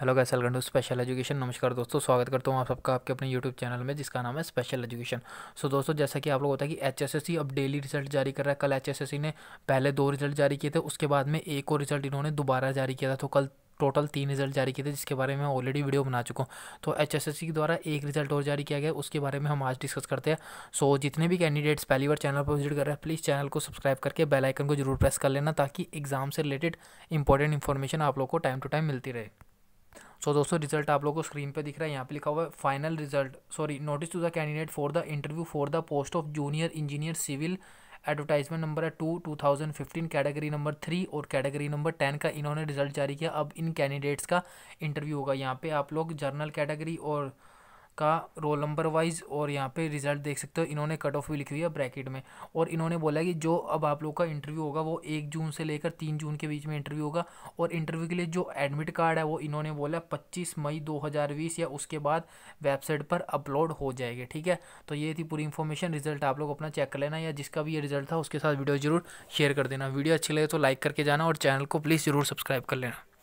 hello guys welcome to special education नमस्कार दोस्तों स्वागत करता हूँ आप सबका आपके अपने यूट्यूब चैनल में जिसका नाम है स्पेशल एजुकेशन सो दोस्तों जैसा कि आप लोग होता है कि एचएसएससी अब डेली रिजल्ट जारी कर रहा है कल एचएसएससी ने पहले दो रिजल्ट जारी किए थे उसके बाद में एक और रिजल्ट इन्होंने दोबारा जारी किया था तो कल टोटल तीन रिजल्ट जारी किए थे जिसके बारे में ऑलरेडी वीडियो बना चुका हूँ तो एच एस एस सी के द्वारा एक रिजल्ट और जारी किया गया उसके बारे में हम आज डिस्कस करते हैं सो so, जितने भी कैंडिडेट्स पहली बार चैनल पर विजिट कर रहे हैं प्लीज़ चैनल को सब्सक्राइब करके बेल आइकन को जरूर प्रेस कर लेना ताकि एग्जाम से रिलेटेड इंपॉर्टेंट इन्फॉर्मेशन आप लोग को टाइम टू टाइम मिलती रहे सो दोस्तों रिजल्ट आप लोगों को स्क्रीन पे दिख रहा है यहाँ पे लिखा हुआ है final result sorry notice to the candidate for the interview for the post of junior engineer civil advertisement number है two two thousand fifteen category number three और कैटेगरी नंबर टेन का इन्होंने रिजल्ट जारी किया अब इन कैंडिडेट्स का interview होगा यहाँ पे आप लोग जर्नल कैटेगरी और का रोल नंबर वाइज और यहाँ पे रिजल्ट देख सकते हो इन्होंने कट ऑफ भी लिखी हुई है ब्रैकेट में और इन्होंने बोला कि जो अब आप लोग का इंटरव्यू होगा वो एक जून से लेकर तीन जून के बीच में इंटरव्यू होगा और इंटरव्यू के लिए जो एडमिट कार्ड है वो इन्होंने बोला पच्चीस मई दो या उसके बाद वेबसाइट पर अपलोड हो जाएगी ठीक है तो ये थी पूरी इन्फॉर्मेशन रिजल्ट आप लोग अपना चेक कर लेना या जिसका भी ये रिजल्ट था उसके साथ वीडियो जरूर शेयर कर देना वीडियो अच्छी लगे तो लाइक करके जाना और चैनल को प्लीज़ ज़रूर सब्सक्राइब कर लेना